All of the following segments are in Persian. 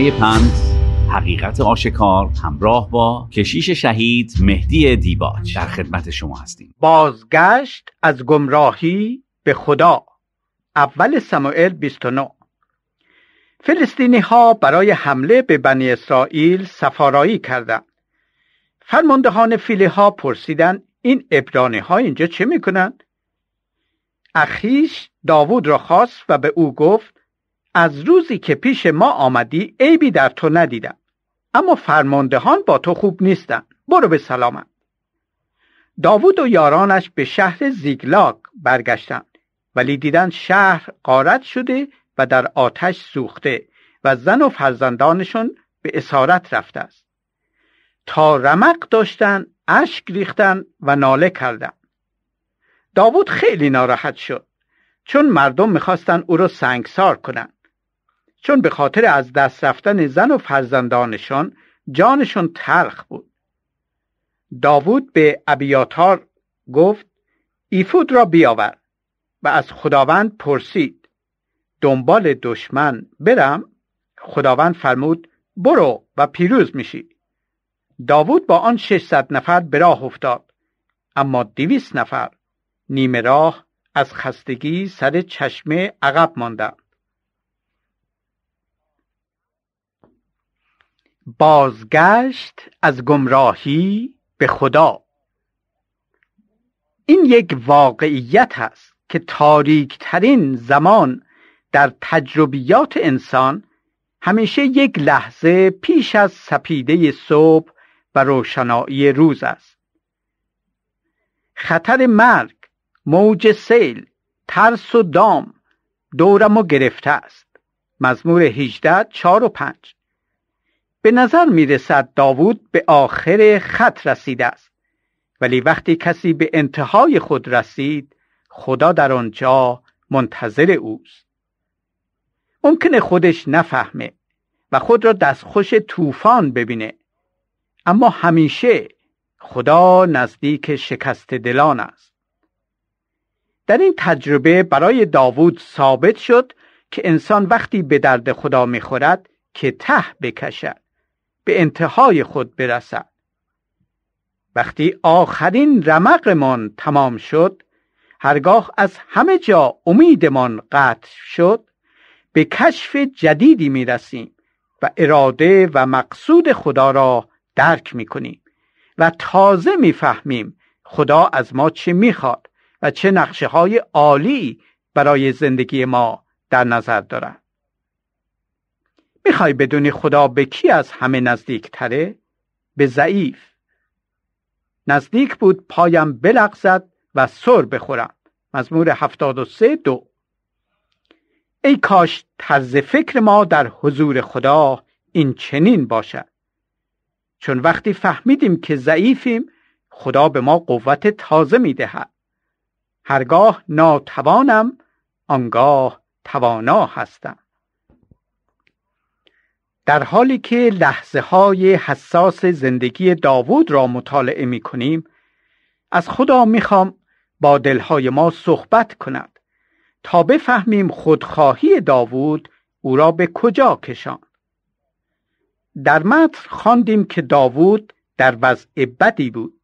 برنامه پند حقیقت آشکار همراه با کشیش شهید مهدی دیباج در خدمت شما هستیم بازگشت از گمراهی به خدا اول سمائل 29 فلسطینی ها برای حمله به بنی اسرائیل سفارایی کردند فرماندهان فیله ها پرسیدن این ابرانه ها اینجا چه میکنند اخیش داوود را خواست و به او گفت از روزی که پیش ما آمدی عیبی در تو ندیدم اما فرماندهان با تو خوب نیستن برو به سلامت داوود و یارانش به شهر زیگلاق برگشتند ولی دیدن شهر قارت شده و در آتش سوخته و زن و فرزندانشون به اسارت رفته است تا رمق داشتن اشک ریختن و ناله کردند داوود خیلی ناراحت شد چون مردم میخواستن او را سنگسار کنند چون به خاطر از دست رفتن زن و فرزندانشان جانشون تلخ بود داوود به ابیاتار گفت ایفود را بیاور و از خداوند پرسید دنبال دشمن برم خداوند فرمود برو و پیروز میشی داوود با آن 600 نفر به راه افتاد اما 200 نفر نیمه راه از خستگی سر چشمه عقب ماندن. بازگشت از گمراهی به خدا این یک واقعیت است که ترین زمان در تجربیات انسان همیشه یک لحظه پیش از سپیده صبح و روشنایی روز است خطر مرگ موج سیل ترس و دام دورم و گرفته است مزمور 18 4 و 5 به نظر رسد داوود به آخر خط رسیده است ولی وقتی کسی به انتهای خود رسید خدا در آنجا منتظر اوست ممکنه خودش نفهمه و خود را دستخوش طوفان ببینه اما همیشه خدا نزدیک شکست دلان است در این تجربه برای داوود ثابت شد که انسان وقتی به درد خدا میخورد که ته بکشد به انتهای خود برسد وقتی آخرین رمقمان تمام شد هرگاه از همه جا امیدمان قطع شد به کشف جدیدی می رسیم و اراده و مقصود خدا را درک می کنیم و تازه می فهمیم خدا از ما چه می خواد و چه نقشه های عالی برای زندگی ما در نظر دارد میخوای بدونی خدا به کی از همه نزدیک تره؟ به ضعیف نزدیک بود پایم بلغزد و سر بخورم مزمور هفتاد دو ای کاش طرز فکر ما در حضور خدا این چنین باشد چون وقتی فهمیدیم که ضعیفیم خدا به ما قوت تازه میدهد هرگاه ناتوانم آنگاه توانا هستم در حالی که لحظه های حساس زندگی داوود را مطالعه می کنیم از خدا خوام با دلهای ما صحبت کند تا بفهمیم خودخواهی داوود او را به کجا کشاند در متن خواندیم که داوود در وضع بدی بود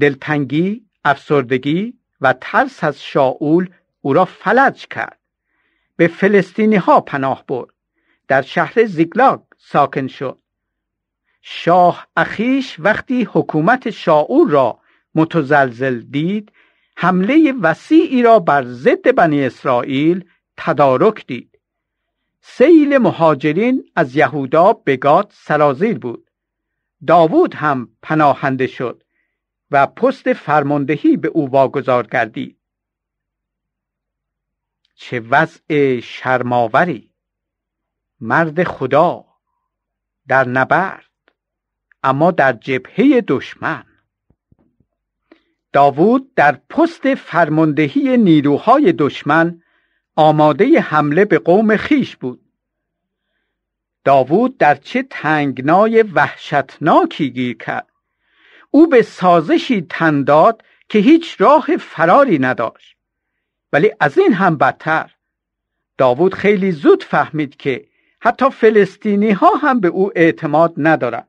دلتنگی افسردگی و ترس از شاول او را فلج کرد به فلسطینی ها پناه برد در شهر زیگلاگ ساکن شد شاه اخیش وقتی حکومت شاعور را متزلزل دید حمله وسیعی را بر ضد بنی اسرائیل تدارک دید سیل مهاجرین از یهودا به گاد سرازیر بود داوود هم پناهنده شد و پست فرماندهی به او واگذار گردید چه وضع شرماوری مرد خدا در نبرد اما در جبهه دشمن داوود در پست فرماندهی نیروهای دشمن آماده حمله به قوم خیش بود داوود در چه تنگنای وحشتناکی گیر کرد او به سازشی تن داد که هیچ راه فراری نداشت ولی از این هم بدتر داوود خیلی زود فهمید که حتی فلسطینی ها هم به او اعتماد ندارن.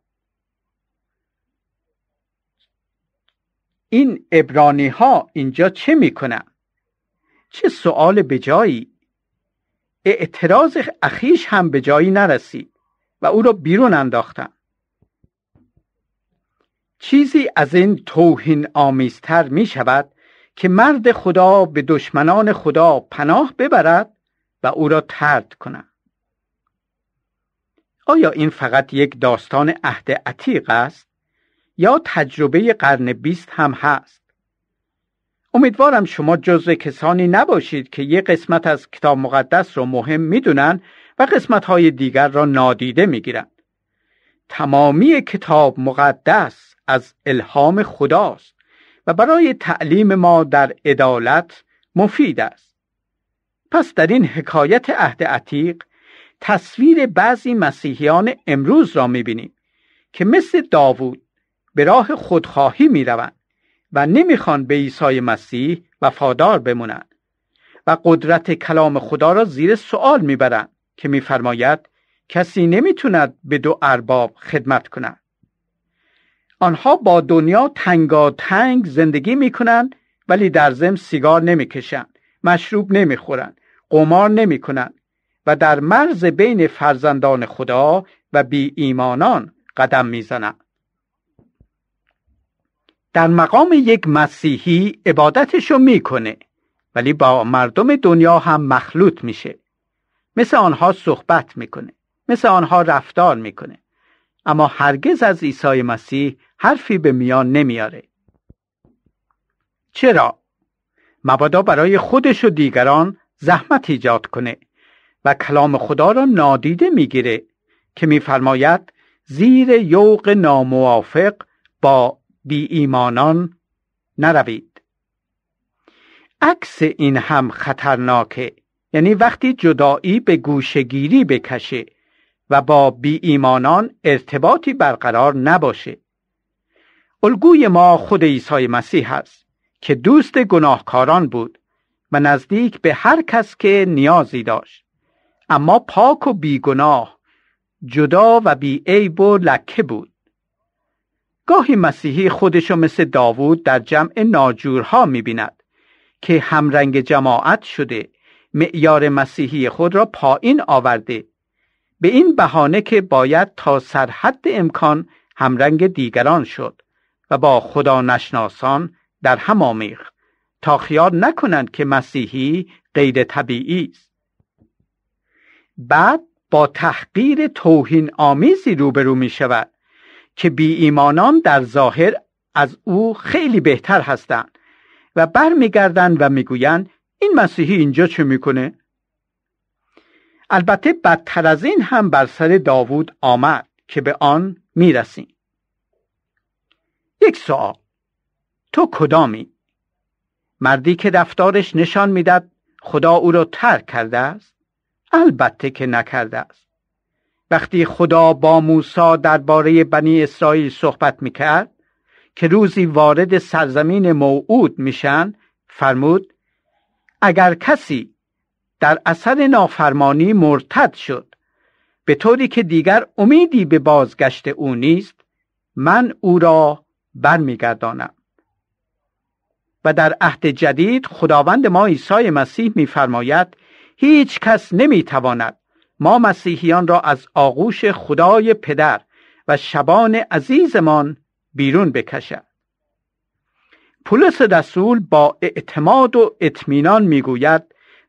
این ابرانی ها اینجا چه میکنند؟ چه سؤال به جایی اعتراض اخیش هم به جایی نرسید و او را بیرون انداختن چیزی از این توهین آمیزتر می شود که مرد خدا به دشمنان خدا پناه ببرد و او را ترد کند آیا این فقط یک داستان عهد عتیق است یا تجربه قرن بیست هم هست امیدوارم شما جزء کسانی نباشید که یک قسمت از کتاب مقدس را مهم میدونن و قسمت های دیگر را نادیده میگیرند تمامی کتاب مقدس از الهام خداست و برای تعلیم ما در عدالت مفید است پس در این حکایت عهد عتیق تصویر بعضی مسیحیان امروز را میبینیم که مثل داوود به راه خودخواهی میروند و نمیخوان به عیسی مسیح وفادار بمونند و قدرت کلام خدا را زیر سوال میبرند که میفرماید کسی نمیتوند به دو ارباب خدمت کند آنها با دنیا تنگا تنگ زندگی میکنند ولی در زم سیگار نمیکشند مشروب نمیخورند قمار نمیکنند و در مرز بین فرزندان خدا و بی ایمانان قدم میزنند در مقام یک مسیحی عبادتشو میکنه ولی با مردم دنیا هم مخلوط میشه مثل آنها صحبت میکنه مثل آنها رفتار میکنه اما هرگز از عیسی مسیح حرفی به میان نمیاره چرا مبادا برای خودش و دیگران زحمت ایجاد کنه و کلام خدا را نادیده میگیره که میفرماید زیر یوق ناموافق با بی ایمانان نروید عکس این هم خطرناکه یعنی وقتی جدایی به گوشگیری بکشه و با بی ایمانان ارتباطی برقرار نباشه الگوی ما خود عیسی مسیح است که دوست گناهکاران بود و نزدیک به هر کس که نیازی داشت اما پاک و بیگناه جدا و عیب و لکه بود گاهی مسیحی خودشو مثل داوود در جمع ناجورها میبیند که همرنگ جماعت شده معیار مسیحی خود را پایین آورده به این بهانه که باید تا سرحد امکان همرنگ دیگران شد و با خدا نشناسان در هم تا خیال نکنند که مسیحی غیر طبیعی است بعد با تحقیر توهین آمیزی روبرو می شود که بی ایمانان در ظاهر از او خیلی بهتر هستند و برمیگردند و میگویند این مسیحی اینجا چه میکنه البته بدتر از این هم بر سر داوود آمد که به آن میرسیم یک سؤال تو کدامی مردی که رفتارش نشان میداد خدا او را ترک کرده است البته که نکرده است وقتی خدا با موسی درباره بنی اسرائیل صحبت میکرد که روزی وارد سرزمین موعود میشن فرمود اگر کسی در اثر نافرمانی مرتد شد به طوری که دیگر امیدی به بازگشت او نیست من او را برمیگردانم و در عهد جدید خداوند ما عیسی مسیح میفرماید هیچ کس نمیتواند ما مسیحیان را از آغوش خدای پدر و شبان عزیزمان بیرون بکشد پولس رسول با اعتماد و اطمینان میگوید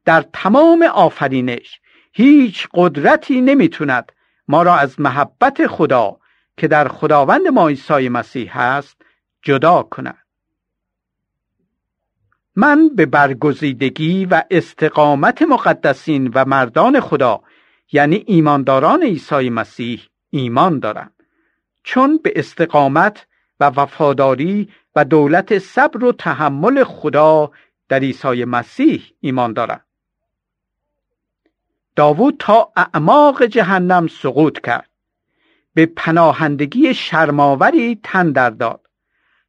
در تمام آفرینش هیچ قدرتی نمیتواند ما را از محبت خدا که در خداوند ما عیسی مسیح هست جدا کند من به برگزیدگی و استقامت مقدسین و مردان خدا یعنی ایمانداران عیسی مسیح ایمان دارم چون به استقامت و وفاداری و دولت صبر و تحمل خدا در عیسی مسیح ایمان دارم داوود تا اعماق جهنم سقوط کرد به پناهندگی شرماوری تن در داد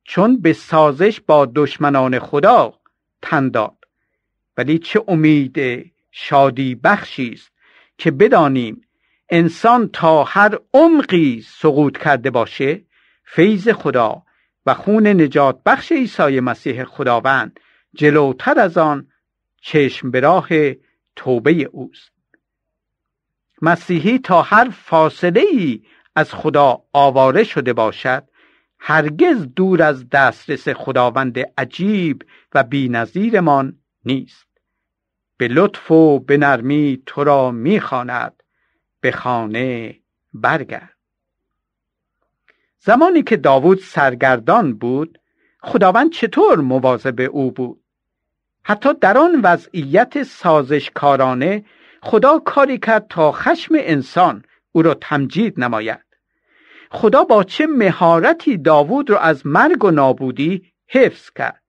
چون به سازش با دشمنان خدا تن داد ولی چه امید شادی بخشی است که بدانیم انسان تا هر عمقی سقوط کرده باشه فیض خدا و خون نجات بخش عیسی مسیح خداوند جلوتر از آن چشم به راه توبه اوست مسیحی تا هر فاصله ای از خدا آواره شده باشد هرگز دور از دسترس خداوند عجیب و بینظیرمان نیست به لطف و به نرمی تو را میخواند به خانه برگرد زمانی که داوود سرگردان بود خداوند چطور مواظب او بود حتی در آن وضعیت سازشکارانه خدا کاری کرد تا خشم انسان او را تمجید نماید خدا با چه مهارتی داوود را از مرگ و نابودی حفظ کرد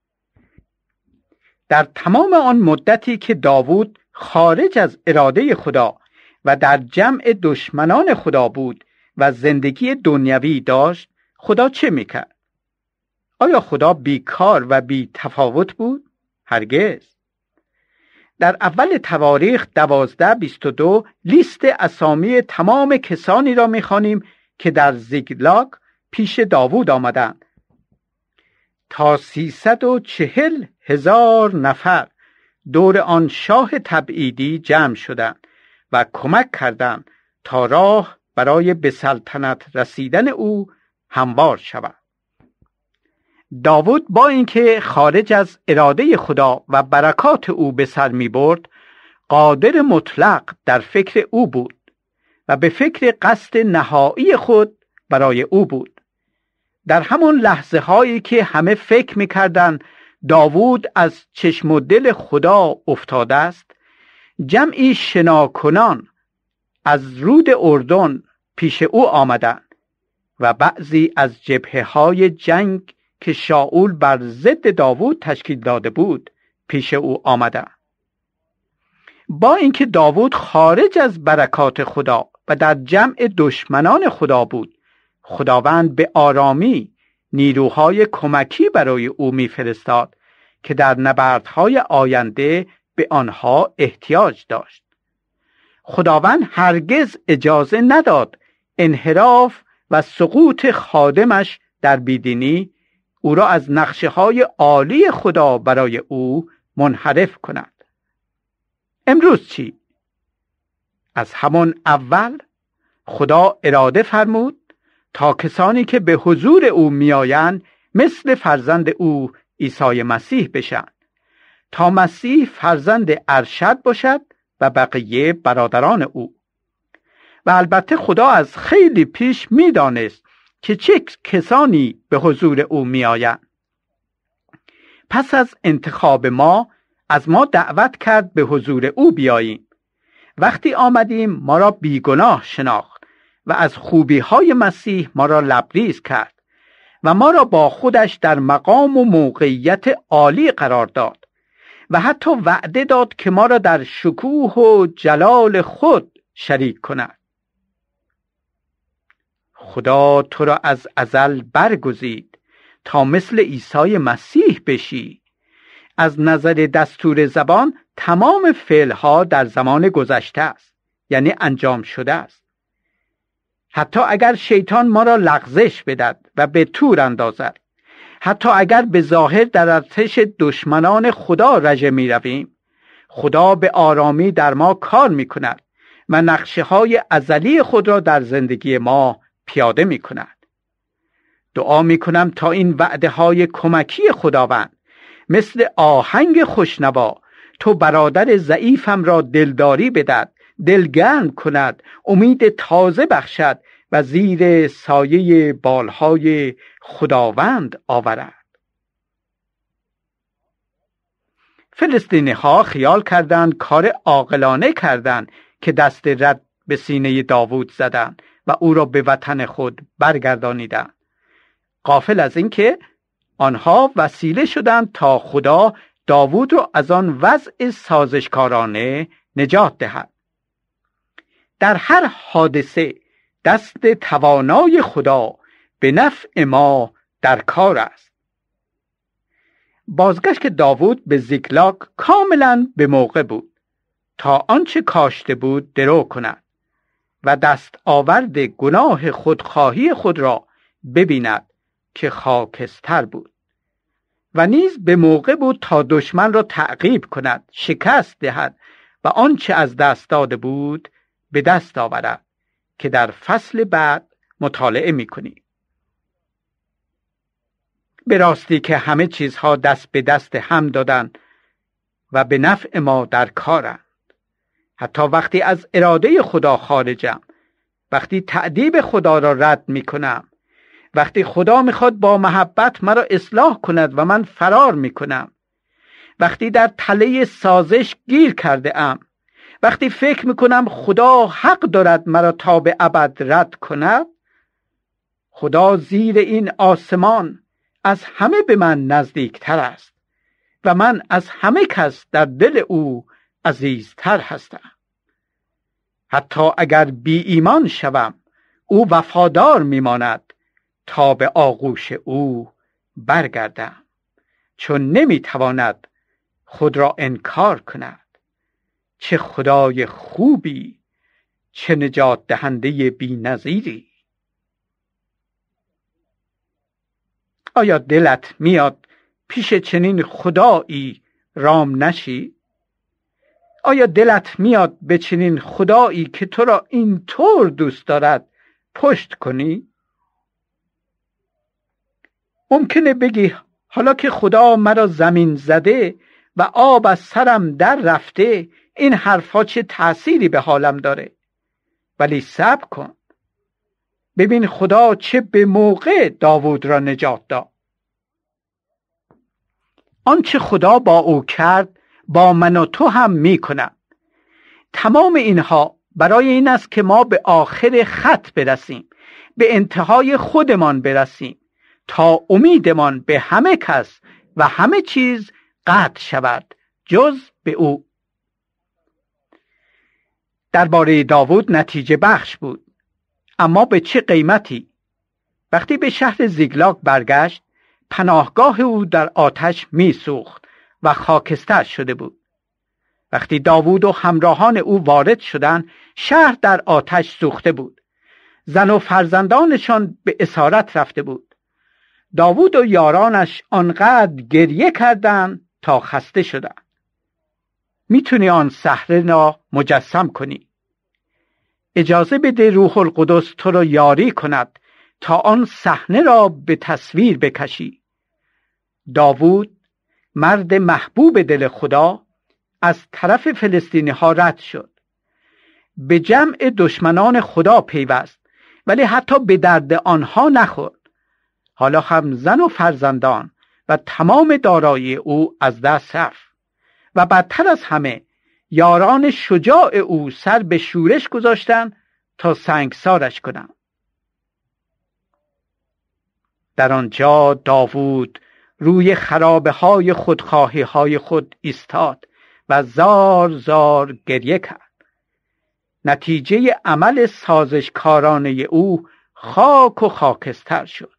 در تمام آن مدتی که داوود خارج از اراده خدا و در جمع دشمنان خدا بود و زندگی دنیوی داشت خدا چه میکرد؟ آیا خدا بیکار و بی تفاوت بود؟ هرگز در اول تواریخ دوازده بیست و دو لیست اسامی تمام کسانی را میخوانیم که در زیگلاگ پیش داوود آمدند تا سیصد و چهل هزار نفر دور آن شاه تبعیدی جمع شدند و کمک کردند تا راه برای به سلطنت رسیدن او هموار شود داوود با اینکه خارج از اراده خدا و برکات او به سر می برد قادر مطلق در فکر او بود به فکر قصد نهایی خود برای او بود در همون لحظه هایی که همه فکر میکردند داوود از چشم و دل خدا افتاده است جمعی شناکنان از رود اردن پیش او آمدند و بعضی از جبهه های جنگ که شاول بر ضد داوود تشکیل داده بود پیش او آمدند با اینکه داوود خارج از برکات خدا و در جمع دشمنان خدا بود خداوند به آرامی نیروهای کمکی برای او میفرستاد که در نبردهای آینده به آنها احتیاج داشت خداوند هرگز اجازه نداد انحراف و سقوط خادمش در بیدینی او را از نقشه های عالی خدا برای او منحرف کند امروز چی؟ از همان اول خدا اراده فرمود تا کسانی که به حضور او میآیند مثل فرزند او عیسی مسیح بشن تا مسیح فرزند ارشد باشد و بقیه برادران او و البته خدا از خیلی پیش میدانست که چه کسانی به حضور او میآیند پس از انتخاب ما از ما دعوت کرد به حضور او بیاییم وقتی آمدیم ما را بیگناه شناخت و از خوبی های مسیح ما را لبریز کرد و ما را با خودش در مقام و موقعیت عالی قرار داد و حتی وعده داد که ما را در شکوه و جلال خود شریک کند خدا تو را از ازل برگزید تا مثل عیسی مسیح بشی از نظر دستور زبان تمام ها در زمان گذشته است یعنی انجام شده است حتی اگر شیطان ما را لغزش بدد و به تور اندازد حتی اگر به ظاهر در ارتش دشمنان خدا رژه می رویم خدا به آرامی در ما کار می کند و نقشه های ازلی خود را در زندگی ما پیاده می کند دعا می کنم تا این وعده های کمکی خداوند مثل آهنگ خوشنوا تو برادر ضعیفم را دلداری بدد دلگرم کند امید تازه بخشد و زیر سایه بالهای خداوند آورد فلسطینی ها خیال کردند کار عاقلانه کردند که دست رد به سینه داوود زدند و او را به وطن خود برگردانیدند قافل از اینکه آنها وسیله شدند تا خدا داوود را از آن وضع سازشکارانه نجات دهد در هر حادثه دست توانای خدا به نفع ما در کار است بازگشت داوود به زیکلاک کاملا به موقع بود تا آنچه کاشته بود درو کند و دست آورد گناه خودخواهی خود را ببیند که خاکستر بود و نیز به موقع بود تا دشمن را تعقیب کند شکست دهد و آنچه از دست داده بود به دست آورد که در فصل بعد مطالعه میکنیم به راستی که همه چیزها دست به دست هم دادن و به نفع ما در کارند حتی وقتی از اراده خدا خارجم وقتی تعدیب خدا را رد میکنم وقتی خدا میخواد با محبت مرا اصلاح کند و من فرار میکنم وقتی در تله سازش گیر کرده ام وقتی فکر میکنم خدا حق دارد مرا تا به ابد رد کند خدا زیر این آسمان از همه به من نزدیکتر است و من از همه کس در دل او عزیزتر هستم حتی اگر بی ایمان شوم او وفادار میماند تا به آغوش او برگردم چون نمیتواند خود را انکار کند چه خدای خوبی چه نجات دهنده نظیری آیا دلت میاد پیش چنین خدایی رام نشی آیا دلت میاد به چنین خدایی که تو را اینطور دوست دارد پشت کنی ممکنه بگی حالا که خدا مرا زمین زده و آب از سرم در رفته این حرفها چه تأثیری به حالم داره ولی صبر کن ببین خدا چه به موقع داوود را نجات داد آنچه خدا با او کرد با من و تو هم می تمام اینها برای این است که ما به آخر خط برسیم به انتهای خودمان برسیم تا امیدمان به همه کس و همه چیز قطع شود جز به او درباره داوود نتیجه بخش بود اما به چه قیمتی وقتی به شهر زیگلاک برگشت پناهگاه او در آتش میسوخت و خاکستر شده بود وقتی داوود و همراهان او وارد شدند شهر در آتش سوخته بود زن و فرزندانشان به اسارت رفته بود داوود و یارانش آنقدر گریه کردند تا خسته شدن. میتونی آن صحنه را مجسم کنی اجازه بده روح القدس تو را یاری کند تا آن صحنه را به تصویر بکشی داوود مرد محبوب دل خدا از طرف فلسطینی ها رد شد به جمع دشمنان خدا پیوست ولی حتی به درد آنها نخورد حالا هم زن و فرزندان و تمام دارایی او از دست رفت و بدتر از همه یاران شجاع او سر به شورش گذاشتند تا سنگسارش کنند در آنجا داوود روی خرابه های خودخواهی های خود ایستاد و زار زار گریه کرد نتیجه عمل سازشکارانه او خاک و خاکستر شد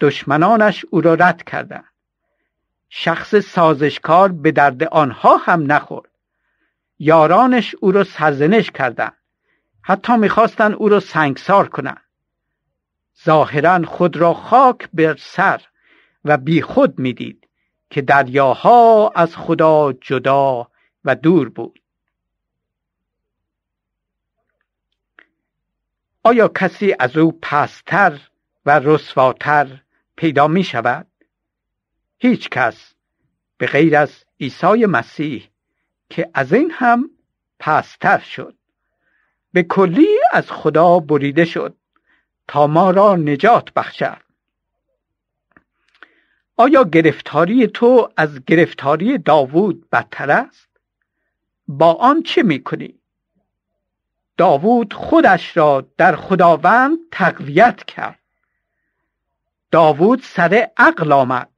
دشمنانش او را رد کردند شخص سازشکار به درد آنها هم نخورد یارانش او را سرزنش کردند حتی میخواستند او را سنگسار کنند ظاهرا خود را خاک بر سر و بیخود میدید که دریاها از خدا جدا و دور بود آیا کسی از او پستر و رسواتر پیدا می شود؟ هیچ کس به غیر از عیسی مسیح که از این هم پستر شد به کلی از خدا بریده شد تا ما را نجات بخشد آیا گرفتاری تو از گرفتاری داوود بدتر است؟ با آن چه می کنی؟ داوود خودش را در خداوند تقویت کرد داوود سر عقل آمد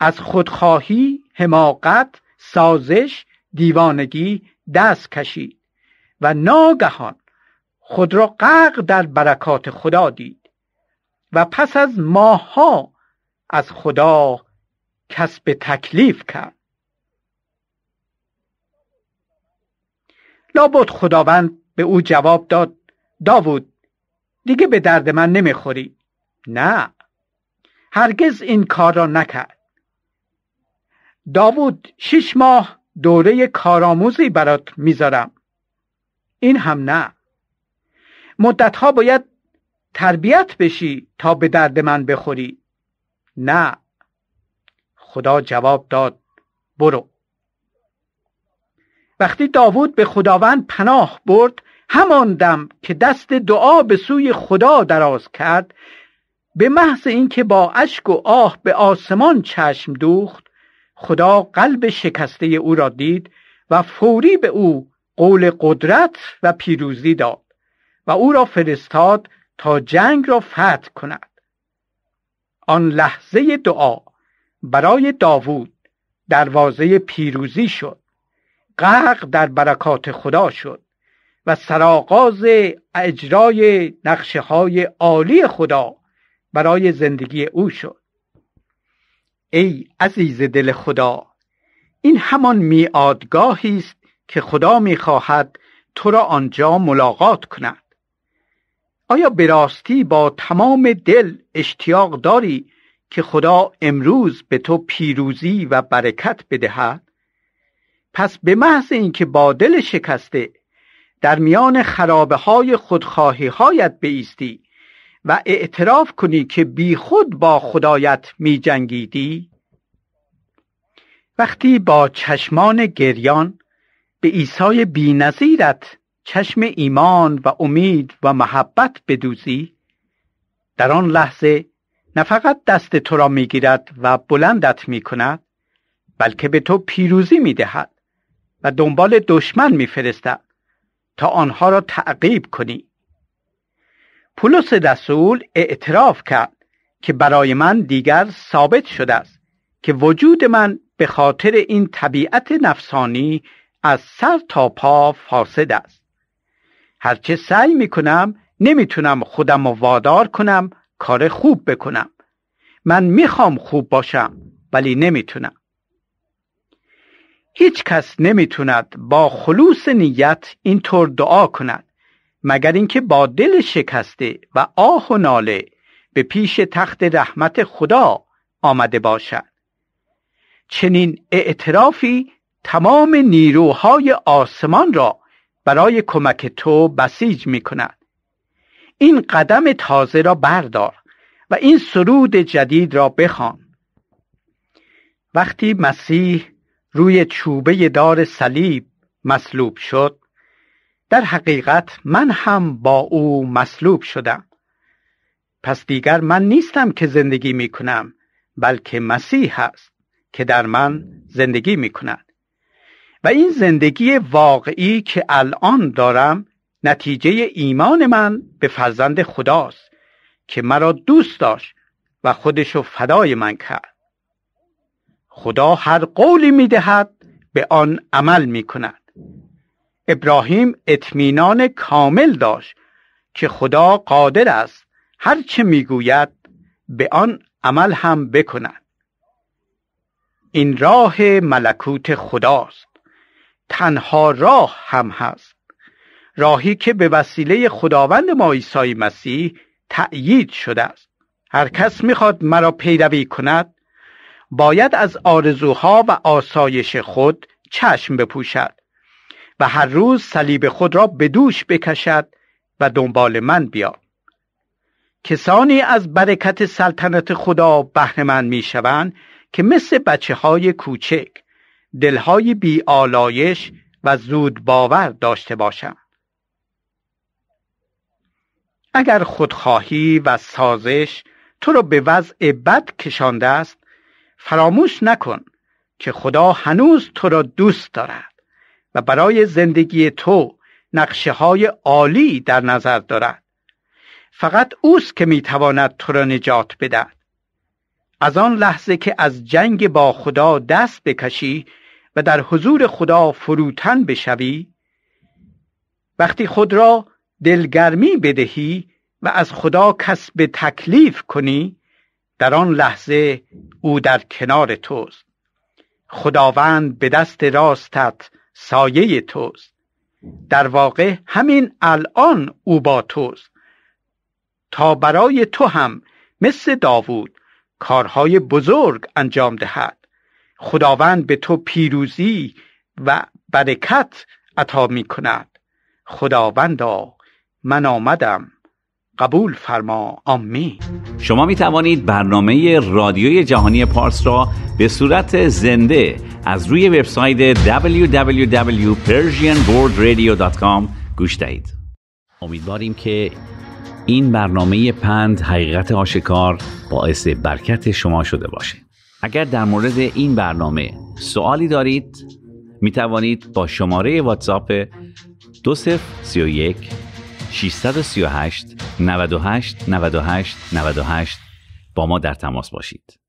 از خودخواهی حماقت سازش دیوانگی دست کشید و ناگهان خود را غرق در برکات خدا دید و پس از ماها از خدا کسب تکلیف کرد لابد خداوند به او جواب داد داوود دیگه به درد من نمیخوری نه هرگز این کار را نکرد داوود شش ماه دوره کارآموزی برات میذارم این هم نه مدتها باید تربیت بشی تا به درد من بخوری نه خدا جواب داد برو وقتی داوود به خداوند پناه برد همان دم که دست دعا به سوی خدا دراز کرد به محض اینکه با اشک و آه به آسمان چشم دوخت خدا قلب شکسته او را دید و فوری به او قول قدرت و پیروزی داد و او را فرستاد تا جنگ را فتح کند آن لحظه دعا برای داوود دروازه پیروزی شد غرق در برکات خدا شد و سرآغاز اجرای نقشه های عالی خدا برای زندگی او شد ای عزیز دل خدا این همان میادگاهی است که خدا میخواهد تو را آنجا ملاقات کند آیا به راستی با تمام دل اشتیاق داری که خدا امروز به تو پیروزی و برکت بدهد پس به محض اینکه با دل شکسته در میان خرابه های خودخواهی هایت بیستی و اعتراف کنی که خود با خدایت می جنگیدی؟ وقتی با چشمان گریان به عیسای بینظیرت چشم ایمان و امید و محبت بدوزی در آن لحظه نه فقط دست تو را میگیرد و بلندت کند بلکه به تو پیروزی می دهد و دنبال دشمن فرستد تا آنها را تعقیب کنی پولس رسول اعتراف کرد که برای من دیگر ثابت شده است که وجود من به خاطر این طبیعت نفسانی از سر تا پا فاسد است هرچه سعی می کنم نمیتونم خودم رو وادار کنم کار خوب بکنم من میخوام خوب باشم ولی نمیتونم هیچ کس نمیتوند با خلوص نیت اینطور دعا کند مگر اینکه با دل شکسته و آه و ناله به پیش تخت رحمت خدا آمده باشد چنین اعترافی تمام نیروهای آسمان را برای کمک تو بسیج می کند این قدم تازه را بردار و این سرود جدید را بخوان وقتی مسیح روی چوبه دار صلیب مصلوب شد در حقیقت من هم با او مصلوب شدم پس دیگر من نیستم که زندگی می کنم بلکه مسیح است که در من زندگی می کند و این زندگی واقعی که الان دارم نتیجه ایمان من به فرزند خداست که مرا دوست داشت و خودشو فدای من کرد خدا هر قولی می دهد به آن عمل می کند ابراهیم اطمینان کامل داشت که خدا قادر است هر چه میگوید به آن عمل هم بکند این راه ملکوت خداست تنها راه هم هست راهی که به وسیله خداوند ما عیسی مسیح تأیید شده است هر کس میخواد مرا پیروی کند باید از آرزوها و آسایش خود چشم بپوشد و هر روز صلیب خود را به دوش بکشد و دنبال من بیا. کسانی از برکت سلطنت خدا بهره مند میشوند که مثل بچه های کوچک دلهای بی و زود باور داشته باشند اگر خودخواهی و سازش تو را به وضع بد کشانده است فراموش نکن که خدا هنوز تو را دوست دارد و برای زندگی تو نقشه های عالی در نظر دارد فقط اوست که میتواند تو را نجات بدهد از آن لحظه که از جنگ با خدا دست بکشی و در حضور خدا فروتن بشوی وقتی خود را دلگرمی بدهی و از خدا کسب تکلیف کنی در آن لحظه او در کنار توست خداوند به دست راستت سایه توست در واقع همین الان او با توست تا برای تو هم مثل داوود کارهای بزرگ انجام دهد خداوند به تو پیروزی و برکت عطا می کند خداوندا من آمدم قبول فرما آمین شما می توانید برنامه رادیوی جهانی پارس را به صورت زنده از روی وبسایت www.persianworldradio.com گوش دهید امیدواریم که این برنامه پند حقیقت آشکار باعث برکت شما شده باشه اگر در مورد این برنامه سوالی دارید می توانید با شماره واتساپ 2031 638 98 98 98 با ما در تماس باشید.